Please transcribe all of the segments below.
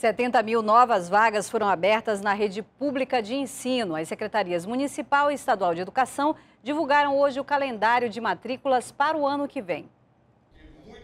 70 mil novas vagas foram abertas na rede pública de ensino. As secretarias municipal e estadual de educação divulgaram hoje o calendário de matrículas para o ano que vem.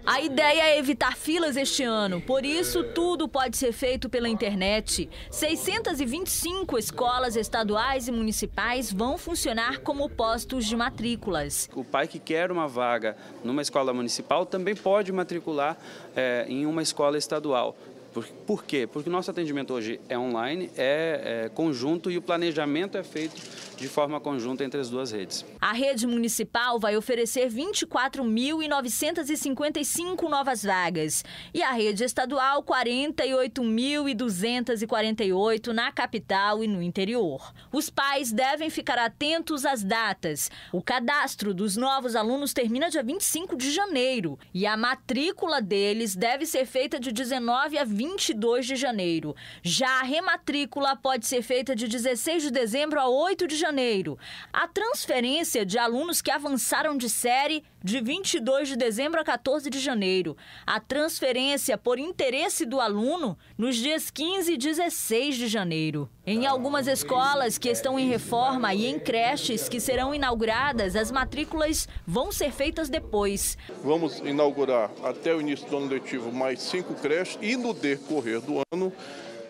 A ideia é evitar filas este ano, por isso tudo pode ser feito pela internet. 625 escolas estaduais e municipais vão funcionar como postos de matrículas. O pai que quer uma vaga numa escola municipal também pode matricular é, em uma escola estadual. Por, por quê? Porque o nosso atendimento hoje é online, é, é conjunto e o planejamento é feito de forma conjunta entre as duas redes. A rede municipal vai oferecer 24.955 novas vagas e a rede estadual 48.248 na capital e no interior. Os pais devem ficar atentos às datas. O cadastro dos novos alunos termina dia 25 de janeiro e a matrícula deles deve ser feita de 19 a 20 22 de janeiro. Já a rematrícula pode ser feita de 16 de dezembro a 8 de janeiro. A transferência de alunos que avançaram de série de 22 de dezembro a 14 de janeiro. A transferência por interesse do aluno nos dias 15 e 16 de janeiro. Em algumas escolas que estão em reforma e em creches que serão inauguradas, as matrículas vão ser feitas depois. Vamos inaugurar até o início do ano letivo mais cinco creches e no decorrer do ano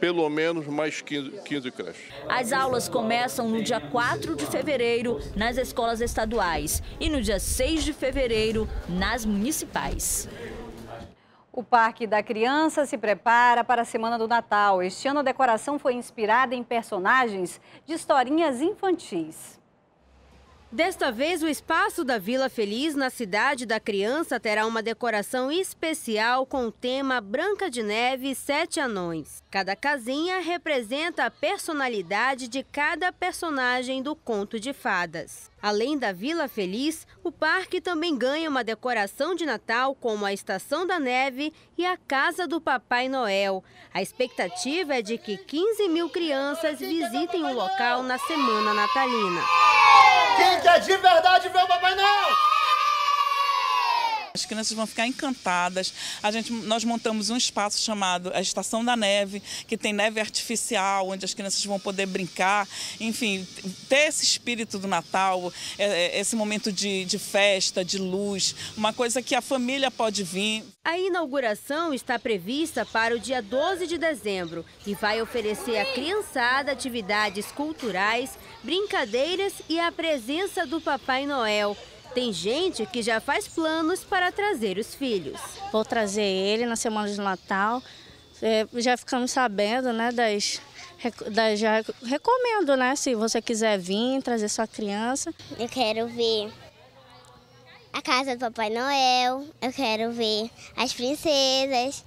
pelo menos mais 15, 15 creches. As aulas começam no dia 4 de fevereiro nas escolas estaduais e no dia 6 de fevereiro nas municipais. O Parque da Criança se prepara para a Semana do Natal. Este ano a decoração foi inspirada em personagens de historinhas infantis. Desta vez, o espaço da Vila Feliz na Cidade da Criança terá uma decoração especial com o tema Branca de Neve e Sete Anões. Cada casinha representa a personalidade de cada personagem do conto de fadas. Além da Vila Feliz, o parque também ganha uma decoração de Natal como a Estação da Neve e a Casa do Papai Noel. A expectativa é de que 15 mil crianças visitem o local na semana natalina. Quem quer de verdade ver o Papai Noel? As crianças vão ficar encantadas. A gente, nós montamos um espaço chamado a Estação da Neve, que tem neve artificial, onde as crianças vão poder brincar. Enfim, ter esse espírito do Natal, é, é, esse momento de, de festa, de luz, uma coisa que a família pode vir. A inauguração está prevista para o dia 12 de dezembro e vai oferecer à criançada atividades culturais, brincadeiras e a presença do Papai Noel. Tem gente que já faz planos para trazer os filhos. Vou trazer ele na semana de Natal. É, já ficamos sabendo, né, das, das já recomendo, né, se você quiser vir trazer sua criança. Eu quero ver a casa do Papai Noel, eu quero ver as princesas.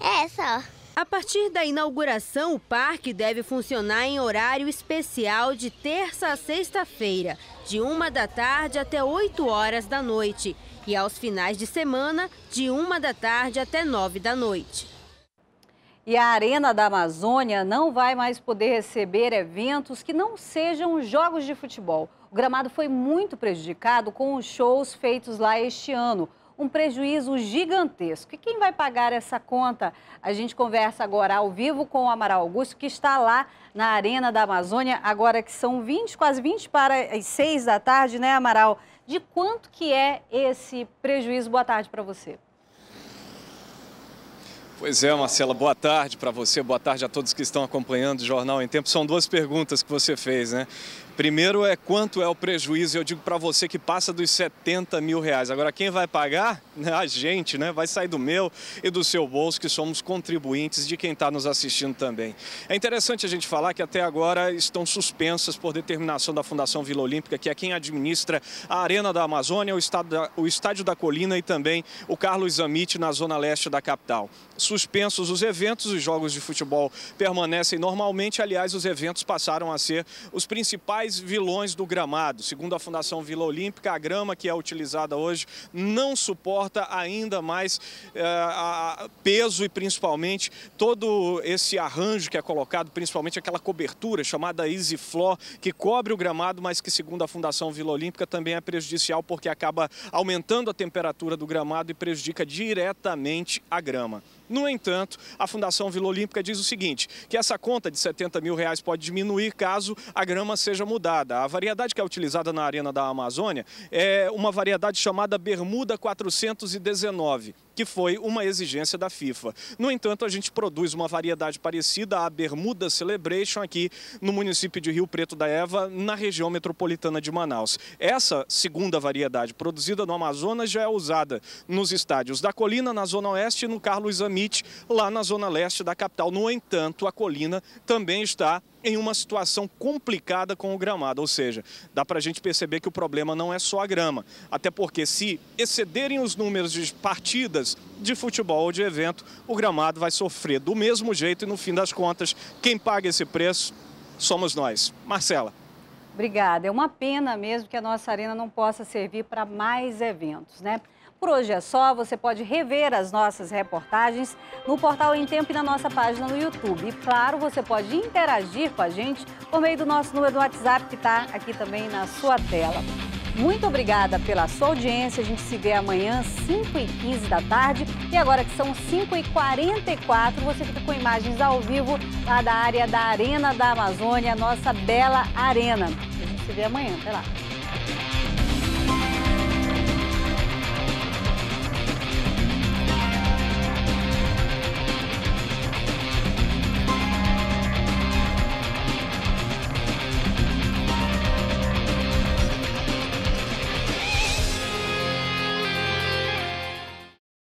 É só. A partir da inauguração, o parque deve funcionar em horário especial de terça a sexta-feira, de uma da tarde até 8 horas da noite, e aos finais de semana, de uma da tarde até 9 da noite. E a Arena da Amazônia não vai mais poder receber eventos que não sejam jogos de futebol. O gramado foi muito prejudicado com os shows feitos lá este ano um prejuízo gigantesco. E quem vai pagar essa conta? A gente conversa agora ao vivo com o Amaral Augusto, que está lá na Arena da Amazônia, agora que são 20, quase 20 para as 6 da tarde, né, Amaral? De quanto que é esse prejuízo? Boa tarde para você. Pois é, Marcela, boa tarde para você, boa tarde a todos que estão acompanhando o Jornal em Tempo. São duas perguntas que você fez, né? Primeiro é quanto é o prejuízo, eu digo para você que passa dos 70 mil reais. Agora, quem vai pagar? A gente, né? Vai sair do meu e do seu bolso, que somos contribuintes de quem está nos assistindo também. É interessante a gente falar que até agora estão suspensas por determinação da Fundação Vila Olímpica, que é quem administra a Arena da Amazônia, o, da, o Estádio da Colina e também o Carlos Amit na zona leste da capital. Suspensos os eventos, os jogos de futebol permanecem normalmente. Aliás, os eventos passaram a ser os principais principais vilões do gramado. Segundo a Fundação Vila Olímpica, a grama que é utilizada hoje não suporta ainda mais eh, a peso e principalmente todo esse arranjo que é colocado, principalmente aquela cobertura chamada Easy Floor, que cobre o gramado, mas que segundo a Fundação Vila Olímpica também é prejudicial porque acaba aumentando a temperatura do gramado e prejudica diretamente a grama. No entanto, a Fundação Vila Olímpica diz o seguinte, que essa conta de 70 mil reais pode diminuir caso a grama seja mudada. A variedade que é utilizada na Arena da Amazônia é uma variedade chamada Bermuda 419 que foi uma exigência da FIFA. No entanto, a gente produz uma variedade parecida à Bermuda Celebration aqui no município de Rio Preto da Eva, na região metropolitana de Manaus. Essa segunda variedade produzida no Amazonas já é usada nos estádios da Colina, na Zona Oeste, e no Carlos Amit, lá na Zona Leste da capital. No entanto, a Colina também está em uma situação complicada com o gramado, ou seja, dá para a gente perceber que o problema não é só a grama, até porque se excederem os números de partidas de futebol ou de evento, o gramado vai sofrer do mesmo jeito e no fim das contas, quem paga esse preço somos nós. Marcela. Obrigada. É uma pena mesmo que a nossa arena não possa servir para mais eventos, né? Por hoje é só, você pode rever as nossas reportagens no portal Em Tempo e na nossa página no YouTube. E claro, você pode interagir com a gente por meio do nosso número do WhatsApp que está aqui também na sua tela. Muito obrigada pela sua audiência. A gente se vê amanhã, 5h15 da tarde. E agora que são 5h44, você fica com imagens ao vivo lá da área da Arena da Amazônia, nossa bela arena. A gente se vê amanhã. Até lá.